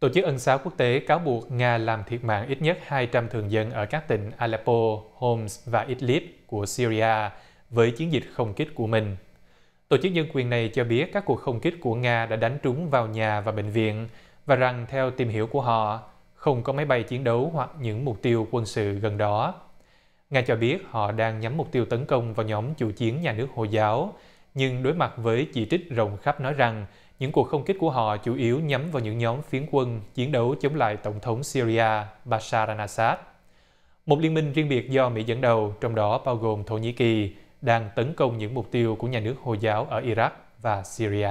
tổ chức ân xá quốc tế cáo buộc nga làm thiệt mạng ít nhất 200 thường dân ở các tỉnh Aleppo, Homs và Idlib của Syria với chiến dịch không kích của mình tổ chức nhân quyền này cho biết các cuộc không kích của nga đã đánh trúng vào nhà và bệnh viện và rằng theo tìm hiểu của họ không có máy bay chiến đấu hoặc những mục tiêu quân sự gần đó nga cho biết họ đang nhắm mục tiêu tấn công vào nhóm chủ chiến nhà nước hồi giáo nhưng đối mặt với chỉ trích rộng khắp nói rằng những cuộc không kích của họ chủ yếu nhắm vào những nhóm phiến quân chiến đấu chống lại tổng thống Syria Bashar al-Assad. Một liên minh riêng biệt do Mỹ dẫn đầu, trong đó bao gồm Thổ Nhĩ Kỳ, đang tấn công những mục tiêu của nhà nước Hồi giáo ở Iraq và Syria.